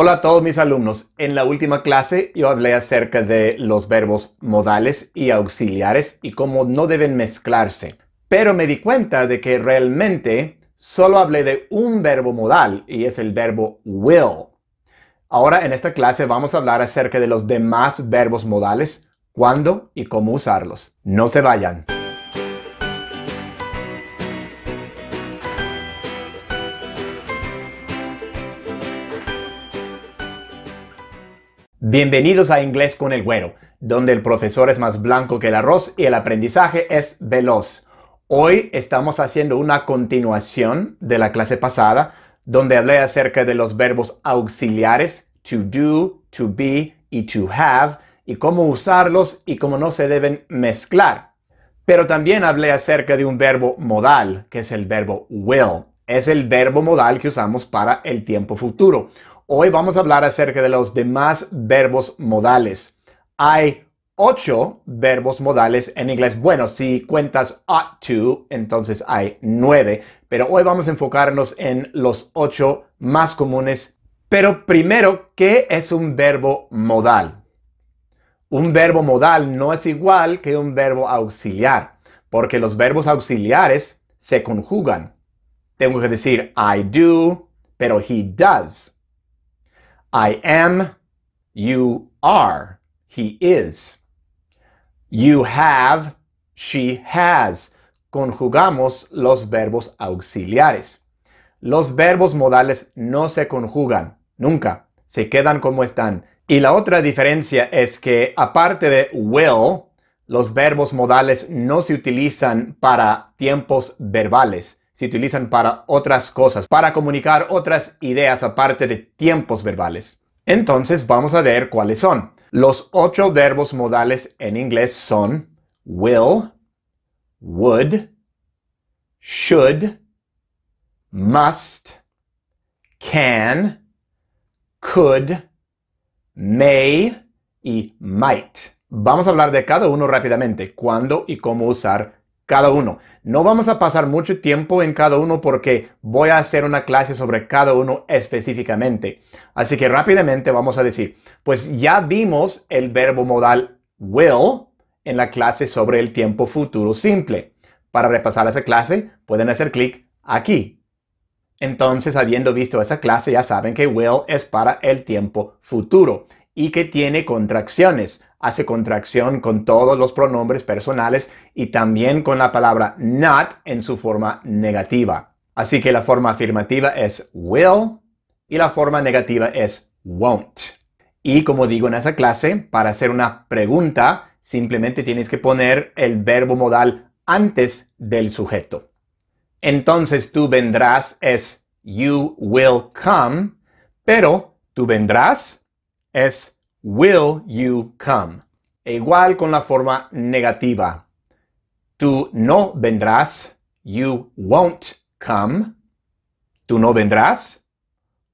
Hola a todos mis alumnos. En la última clase yo hablé acerca de los verbos modales y auxiliares y cómo no deben mezclarse. Pero me di cuenta de que realmente solo hablé de un verbo modal y es el verbo will. Ahora en esta clase vamos a hablar acerca de los demás verbos modales, cuándo y cómo usarlos. No se vayan. Bienvenidos a Inglés con el Güero, donde el profesor es más blanco que el arroz y el aprendizaje es veloz. Hoy estamos haciendo una continuación de la clase pasada, donde hablé acerca de los verbos auxiliares to do, to be y to have, y cómo usarlos y cómo no se deben mezclar. Pero también hablé acerca de un verbo modal, que es el verbo will. Es el verbo modal que usamos para el tiempo futuro. Hoy vamos a hablar acerca de los demás verbos modales. Hay ocho verbos modales en inglés. Bueno, si cuentas ought to, entonces hay nueve, pero hoy vamos a enfocarnos en los ocho más comunes. Pero primero, ¿qué es un verbo modal? Un verbo modal no es igual que un verbo auxiliar, porque los verbos auxiliares se conjugan. Tengo que decir I do, pero he does. I am, you are, he is. You have, she has. Conjugamos los verbos auxiliares. Los verbos modales no se conjugan, nunca. Se quedan como están. Y la otra diferencia es que aparte de will, los verbos modales no se utilizan para tiempos verbales se utilizan para otras cosas, para comunicar otras ideas aparte de tiempos verbales. Entonces vamos a ver cuáles son. Los ocho verbos modales en inglés son will, would, should, must, can, could, may y might. Vamos a hablar de cada uno rápidamente, cuándo y cómo usar cada uno. No vamos a pasar mucho tiempo en cada uno porque voy a hacer una clase sobre cada uno específicamente. Así que rápidamente vamos a decir, pues ya vimos el verbo modal will en la clase sobre el tiempo futuro simple. Para repasar esa clase, pueden hacer clic aquí. Entonces, habiendo visto esa clase, ya saben que will es para el tiempo futuro y que tiene contracciones hace contracción con todos los pronombres personales y también con la palabra not en su forma negativa. Así que la forma afirmativa es will y la forma negativa es won't. Y como digo en esa clase, para hacer una pregunta, simplemente tienes que poner el verbo modal antes del sujeto. Entonces tú vendrás es you will come, pero tú vendrás es Will you come? E igual con la forma negativa. Tú no vendrás. You won't come. Tú no vendrás.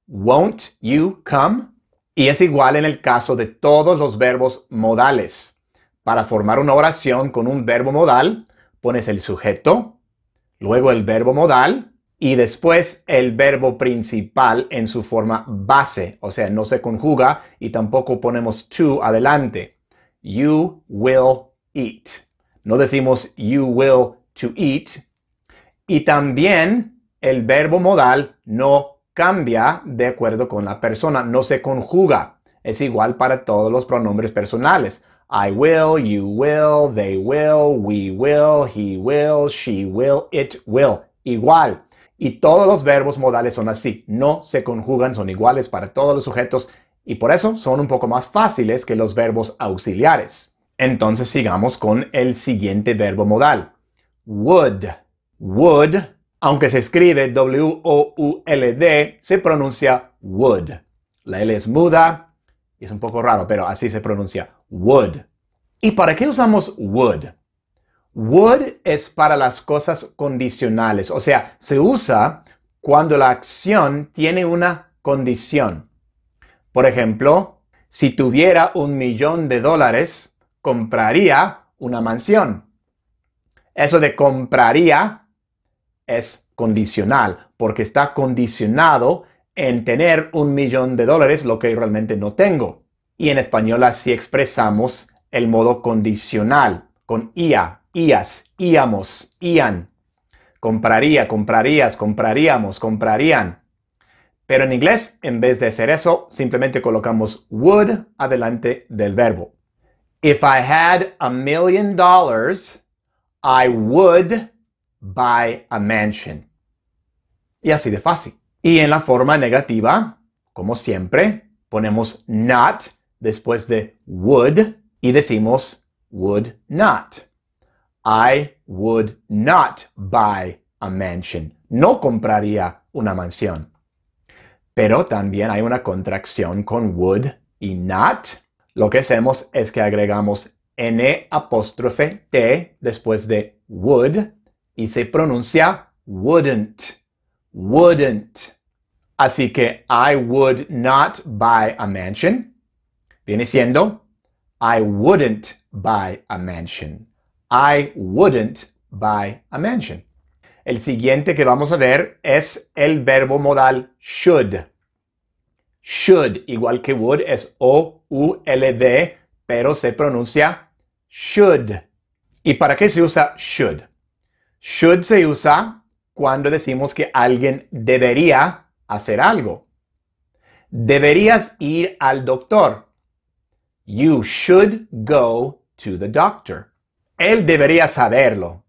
Won't you come? Y es igual en el caso de todos los verbos modales. Para formar una oración con un verbo modal, pones el sujeto, luego el verbo modal, y después el verbo principal en su forma base, o sea, no se conjuga y tampoco ponemos to adelante. You will eat. No decimos you will to eat. Y también el verbo modal no cambia de acuerdo con la persona, no se conjuga. Es igual para todos los pronombres personales. I will, you will, they will, we will, he will, she will, it will. Igual. Y todos los verbos modales son así, no se conjugan, son iguales para todos los sujetos y por eso son un poco más fáciles que los verbos auxiliares. Entonces sigamos con el siguiente verbo modal. Would. Would, aunque se escribe W-O-U-L-D, se pronuncia would. La L es muda, es un poco raro, pero así se pronuncia would. ¿Y para qué usamos would? Would es para las cosas condicionales, o sea, se usa cuando la acción tiene una condición. Por ejemplo, si tuviera un millón de dólares, compraría una mansión. Eso de compraría es condicional, porque está condicionado en tener un millón de dólares, lo que realmente no tengo. Y en español así expresamos el modo condicional, con IA, ías, íamos, ían. Compraría, comprarías, compraríamos, comprarían. Pero en inglés, en vez de hacer eso, simplemente colocamos would adelante del verbo. If I had a million dollars, I would buy a mansion. Y así de fácil. Y en la forma negativa, como siempre, ponemos not después de would y decimos would not. I would not buy a mansion. No compraría una mansión. Pero también hay una contracción con would y not. Lo que hacemos es que agregamos n apóstrofe t después de would y se pronuncia wouldn't, wouldn't. Así que I would not buy a mansion viene siendo I wouldn't buy a mansion. I wouldn't buy a mansion. El siguiente que vamos a ver es el verbo modal should. Should, igual que would, es O-U-L-D, pero se pronuncia should. ¿Y para qué se usa should? Should se usa cuando decimos que alguien debería hacer algo. Deberías ir al doctor. You should go to the doctor. Él debería saberlo.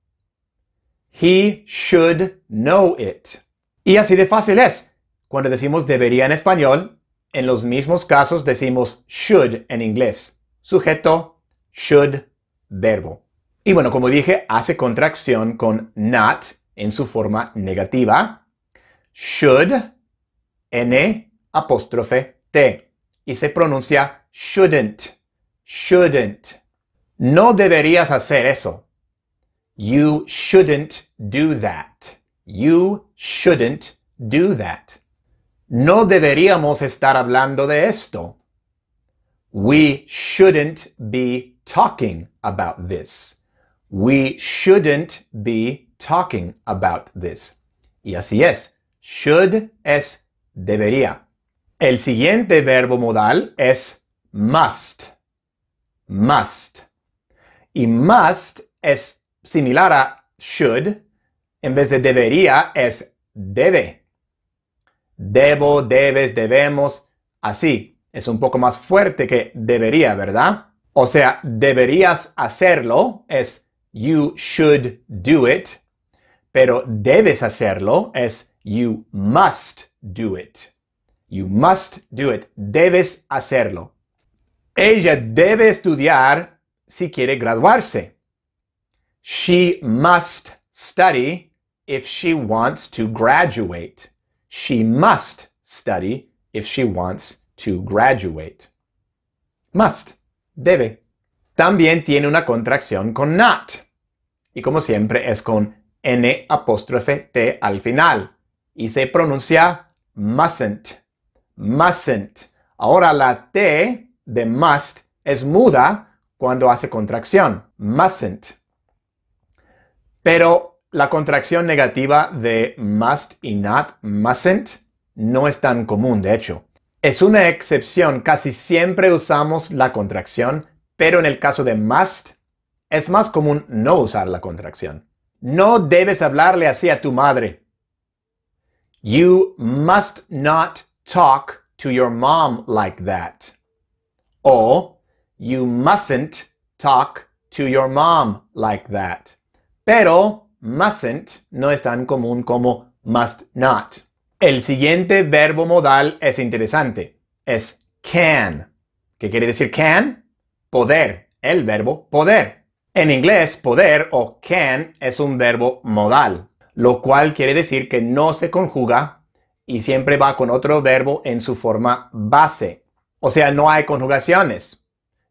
He should know it. Y así de fácil es. Cuando decimos debería en español, en los mismos casos decimos should en inglés. Sujeto, should, verbo. Y bueno, como dije, hace contracción con not en su forma negativa. Should, n, apóstrofe, t. Y se pronuncia shouldn't, shouldn't. No deberías hacer eso. You shouldn't do that. You shouldn't do that. No deberíamos estar hablando de esto. We shouldn't be talking about this. We shouldn't be talking about this. Y así es. Should es debería. El siguiente verbo modal es must. Must. Y must es similar a should. En vez de debería es debe. Debo, debes, debemos. Así. Es un poco más fuerte que debería, ¿verdad? O sea, deberías hacerlo es you should do it. Pero debes hacerlo es you must do it. You must do it. Debes hacerlo. Ella debe estudiar si quiere graduarse. She must study if she wants to graduate. She must study if she wants to graduate. Must, debe. También tiene una contracción con not. Y como siempre es con n apóstrofe t al final. Y se pronuncia mustn't, mustn't. Ahora la t de must es muda cuando hace contracción, mustn't. Pero la contracción negativa de must y not, mustn't, no es tan común, de hecho. Es una excepción, casi siempre usamos la contracción, pero en el caso de must, es más común no usar la contracción. No debes hablarle así a tu madre. You must not talk to your mom like that. O You mustn't talk to your mom like that. Pero mustn't no es tan común como must not. El siguiente verbo modal es interesante. Es can. ¿Qué quiere decir can? Poder. El verbo poder. En inglés, poder o can es un verbo modal, lo cual quiere decir que no se conjuga y siempre va con otro verbo en su forma base. O sea, no hay conjugaciones.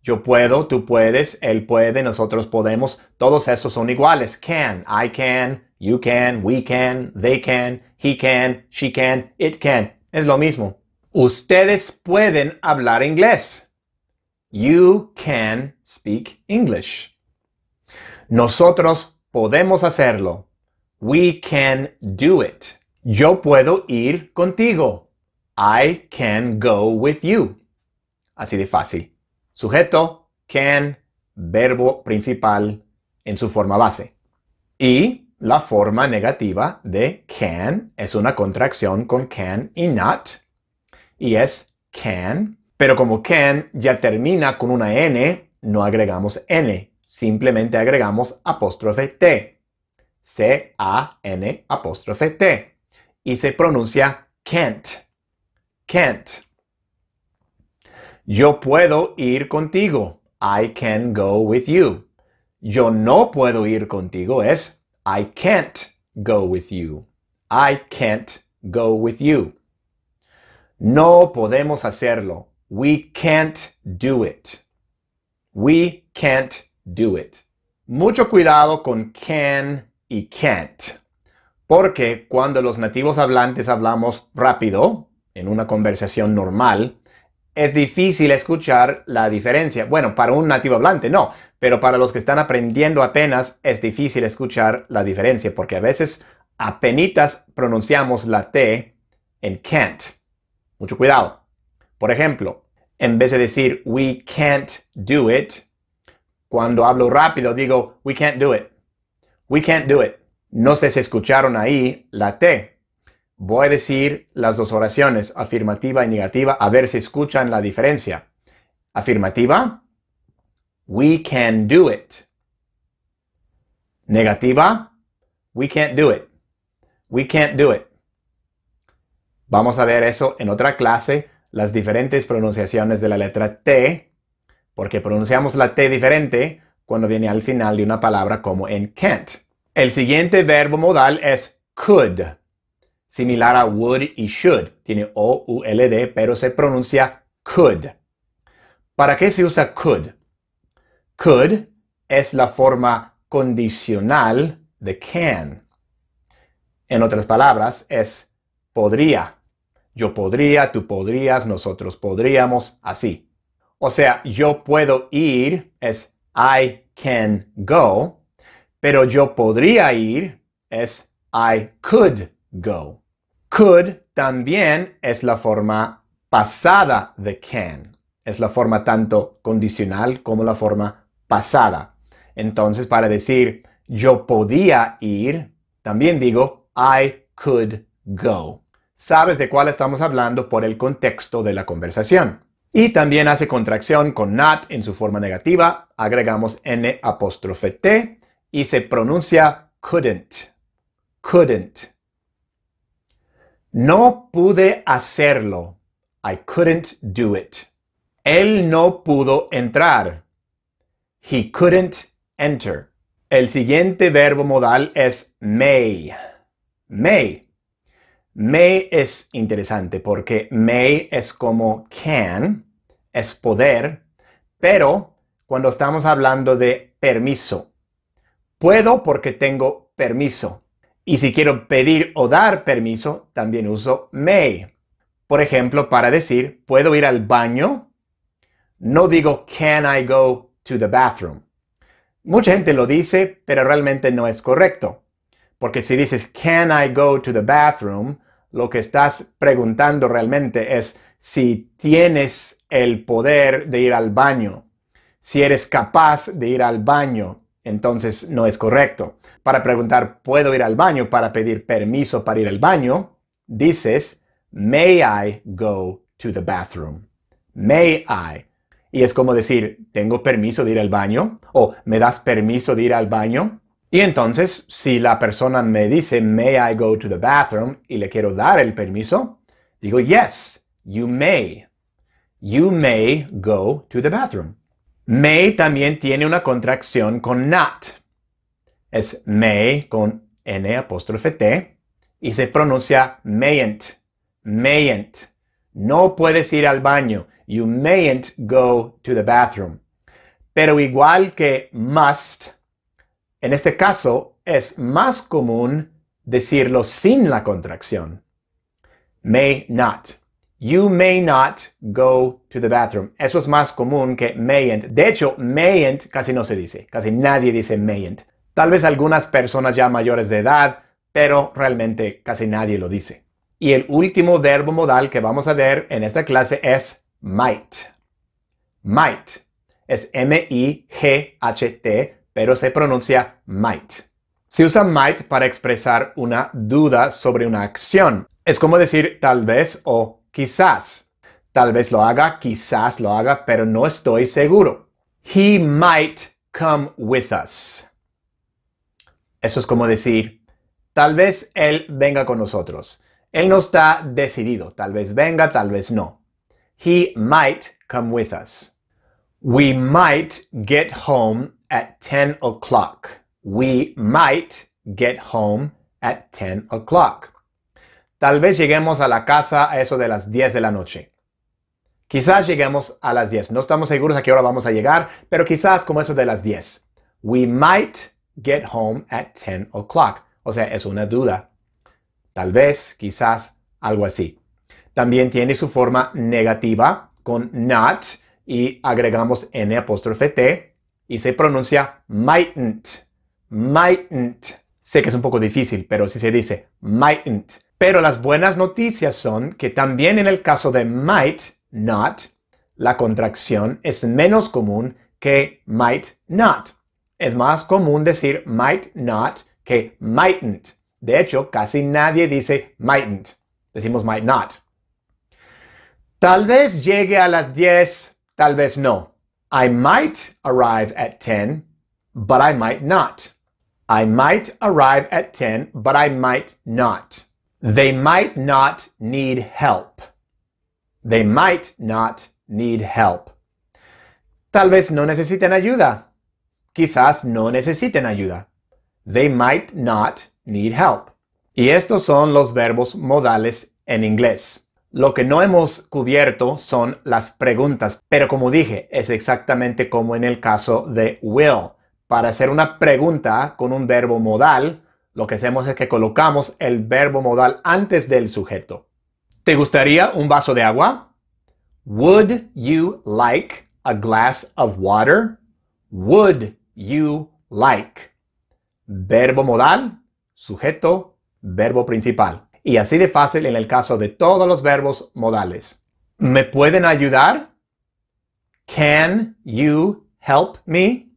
Yo puedo, tú puedes, él puede, nosotros podemos. Todos esos son iguales. Can, I can, you can, we can, they can, he can, she can, it can. Es lo mismo. Ustedes pueden hablar inglés. You can speak English. Nosotros podemos hacerlo. We can do it. Yo puedo ir contigo. I can go with you. Así de fácil. Sujeto, can, verbo principal en su forma base. Y la forma negativa de can es una contracción con can y not, y es can, pero como can ya termina con una n, no agregamos n, simplemente agregamos apóstrofe t, c-a-n apóstrofe t, y se pronuncia can't, can't. Yo puedo ir contigo. I can go with you. Yo no puedo ir contigo es I can't go with you. I can't go with you. No podemos hacerlo. We can't do it. We can't do it. Mucho cuidado con can y can't. Porque cuando los nativos hablantes hablamos rápido, en una conversación normal, es difícil escuchar la diferencia. Bueno, para un nativo hablante no, pero para los que están aprendiendo apenas es difícil escuchar la diferencia porque a veces apenas pronunciamos la T en can't. Mucho cuidado. Por ejemplo, en vez de decir we can't do it, cuando hablo rápido digo we can't do it. We can't do it. No sé si escucharon ahí la T, Voy a decir las dos oraciones, afirmativa y negativa, a ver si escuchan la diferencia. Afirmativa, we can do it. Negativa, we can't do it. We can't do it. Vamos a ver eso en otra clase, las diferentes pronunciaciones de la letra T, porque pronunciamos la T diferente cuando viene al final de una palabra como en can't. El siguiente verbo modal es could similar a would y should. Tiene O-U-L-D, pero se pronuncia could. ¿Para qué se usa could? Could es la forma condicional de can. En otras palabras, es podría. Yo podría, tú podrías, nosotros podríamos, así. O sea, yo puedo ir es I can go, pero yo podría ir es I could go. Could también es la forma pasada de can. Es la forma tanto condicional como la forma pasada. Entonces, para decir yo podía ir, también digo I could go. Sabes de cuál estamos hablando por el contexto de la conversación. Y también hace contracción con not en su forma negativa, agregamos n apóstrofe t y se pronuncia couldn't. Couldn't. No pude hacerlo. I couldn't do it. Él no pudo entrar. He couldn't enter. El siguiente verbo modal es may. May. May es interesante porque may es como can, es poder, pero cuando estamos hablando de permiso. Puedo porque tengo permiso. Y si quiero pedir o dar permiso, también uso may. Por ejemplo, para decir, ¿puedo ir al baño? No digo, ¿can I go to the bathroom? Mucha gente lo dice, pero realmente no es correcto. Porque si dices, ¿can I go to the bathroom? Lo que estás preguntando realmente es si tienes el poder de ir al baño, si eres capaz de ir al baño, entonces no es correcto. Para preguntar, ¿puedo ir al baño? Para pedir permiso para ir al baño, dices, May I go to the bathroom? May I. Y es como decir, ¿tengo permiso de ir al baño? O ¿me das permiso de ir al baño? Y entonces, si la persona me dice, May I go to the bathroom? y le quiero dar el permiso, digo, Yes, you may. You may go to the bathroom. May también tiene una contracción con not. Es May con N apóstrofe T y se pronuncia mayn't, mayn't. No puedes ir al baño. You mayn't go to the bathroom. Pero igual que must, en este caso es más común decirlo sin la contracción. May not. You may not go to the bathroom. Eso es más común que mayn't. De hecho, mayn't casi no se dice. Casi nadie dice mayn't. Tal vez algunas personas ya mayores de edad, pero realmente casi nadie lo dice. Y el último verbo modal que vamos a ver en esta clase es might. Might es M-I-G-H-T, pero se pronuncia might. Se usa might para expresar una duda sobre una acción. Es como decir tal vez o quizás. Tal vez lo haga, quizás lo haga, pero no estoy seguro. He might come with us. Eso es como decir, tal vez Él venga con nosotros. Él no está decidido. Tal vez venga, tal vez no. He might come with us. We might get home at 10 o'clock. We might get home at 10 o'clock. Tal vez lleguemos a la casa a eso de las 10 de la noche. Quizás lleguemos a las 10. No estamos seguros a qué hora vamos a llegar, pero quizás como eso de las 10. We might get home at 10 o'clock. O sea, es una duda. Tal vez, quizás, algo así. También tiene su forma negativa con not y agregamos n apóstrofe t y se pronuncia mightn't, mightn't. Sé que es un poco difícil, pero sí se dice mightn't. Pero las buenas noticias son que también en el caso de might, not, la contracción es menos común que might not. Es más común decir might not que mightn't. De hecho, casi nadie dice mightn't. Decimos might not. Tal vez llegue a las 10, tal vez no. I might arrive at 10, but I might not. I might arrive at 10, but I might not. They might not need help. They might not need help. Tal vez no necesiten ayuda quizás no necesiten ayuda. They might not need help. Y estos son los verbos modales en inglés. Lo que no hemos cubierto son las preguntas, pero como dije, es exactamente como en el caso de will. Para hacer una pregunta con un verbo modal, lo que hacemos es que colocamos el verbo modal antes del sujeto. ¿Te gustaría un vaso de agua? Would you like a glass of water? Would you like. Verbo modal, sujeto, verbo principal. Y así de fácil en el caso de todos los verbos modales. ¿Me pueden ayudar? Can you help me?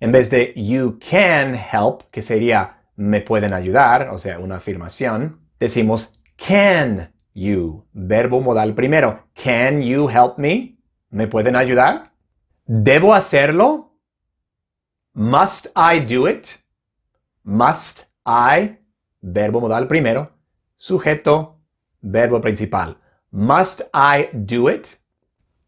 En vez de you can help, que sería me pueden ayudar, o sea, una afirmación, decimos can you, verbo modal primero. Can you help me? ¿Me pueden ayudar? ¿Debo hacerlo? Must I do it? Must I, verbo modal primero, sujeto, verbo principal. Must I do it?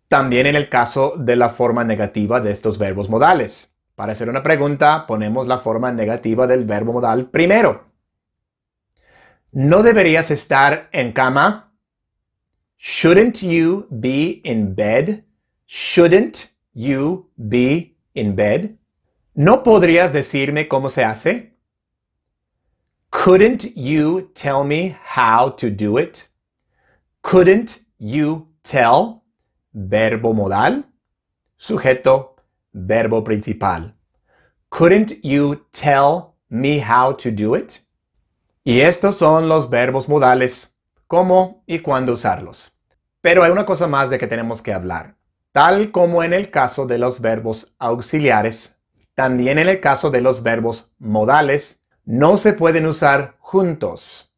También en el caso de la forma negativa de estos verbos modales. Para hacer una pregunta, ponemos la forma negativa del verbo modal primero. No deberías estar en cama. Shouldn't you be in bed? Shouldn't you be in bed? ¿No podrías decirme cómo se hace? Couldn't you tell me how to do it? Couldn't you tell? Verbo modal, sujeto, verbo principal. Couldn't you tell me how to do it? Y estos son los verbos modales, cómo y cuándo usarlos. Pero hay una cosa más de que tenemos que hablar, tal como en el caso de los verbos auxiliares también en el caso de los verbos modales, no se pueden usar juntos.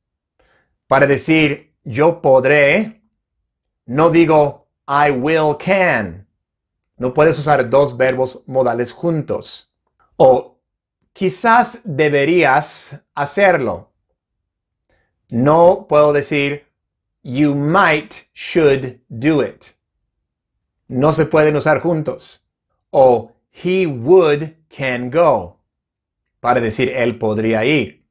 Para decir yo podré, no digo I will can. No puedes usar dos verbos modales juntos. O quizás deberías hacerlo. No puedo decir you might should do it. No se pueden usar juntos. O he would can go. Para decir él podría ir.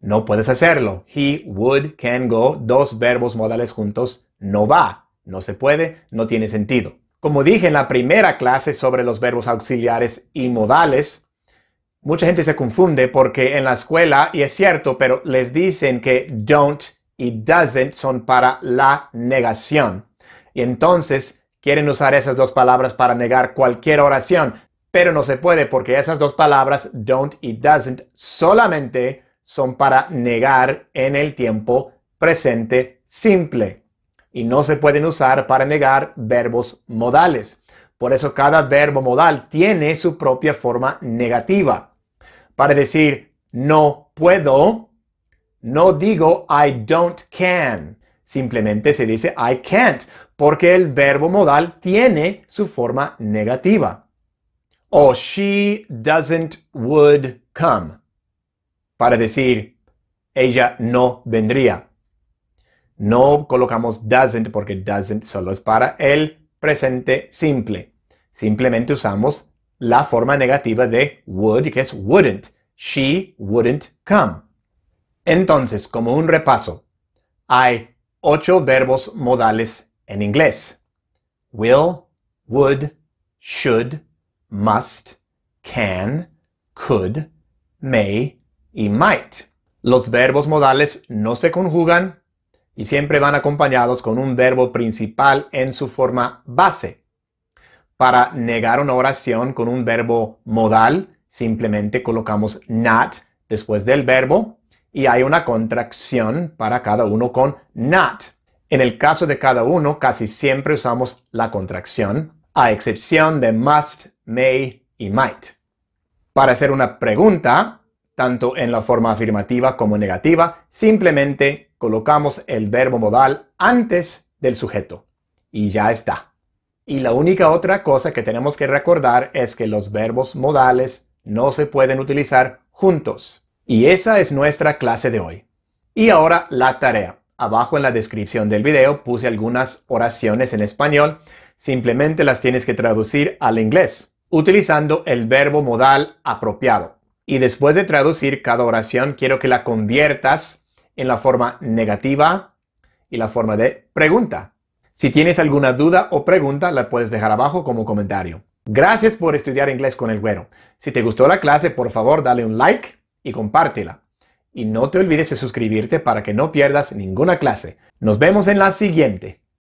No puedes hacerlo. He, would, can go, dos verbos modales juntos, no va. No se puede, no tiene sentido. Como dije en la primera clase sobre los verbos auxiliares y modales, mucha gente se confunde porque en la escuela, y es cierto, pero les dicen que don't y doesn't son para la negación. Y entonces quieren usar esas dos palabras para negar cualquier oración pero no se puede porque esas dos palabras, don't y doesn't, solamente son para negar en el tiempo presente simple y no se pueden usar para negar verbos modales. Por eso cada verbo modal tiene su propia forma negativa. Para decir no puedo, no digo I don't can. Simplemente se dice I can't porque el verbo modal tiene su forma negativa o she doesn't would come para decir ella no vendría. No colocamos doesn't porque doesn't solo es para el presente simple. Simplemente usamos la forma negativa de would, que es wouldn't. She wouldn't come. Entonces, como un repaso, hay ocho verbos modales en inglés. Will, would, should, must, can, could, may y might. Los verbos modales no se conjugan y siempre van acompañados con un verbo principal en su forma base. Para negar una oración con un verbo modal, simplemente colocamos not después del verbo y hay una contracción para cada uno con not. En el caso de cada uno, casi siempre usamos la contracción, a excepción de must, may y might. Para hacer una pregunta, tanto en la forma afirmativa como negativa, simplemente colocamos el verbo modal antes del sujeto y ya está. Y la única otra cosa que tenemos que recordar es que los verbos modales no se pueden utilizar juntos. Y esa es nuestra clase de hoy. Y ahora la tarea. Abajo en la descripción del video puse algunas oraciones en español. Simplemente las tienes que traducir al inglés utilizando el verbo modal apropiado. Y después de traducir cada oración, quiero que la conviertas en la forma negativa y la forma de pregunta. Si tienes alguna duda o pregunta, la puedes dejar abajo como comentario. Gracias por estudiar inglés con el güero. Si te gustó la clase, por favor, dale un like y compártela. Y no te olvides de suscribirte para que no pierdas ninguna clase. Nos vemos en la siguiente.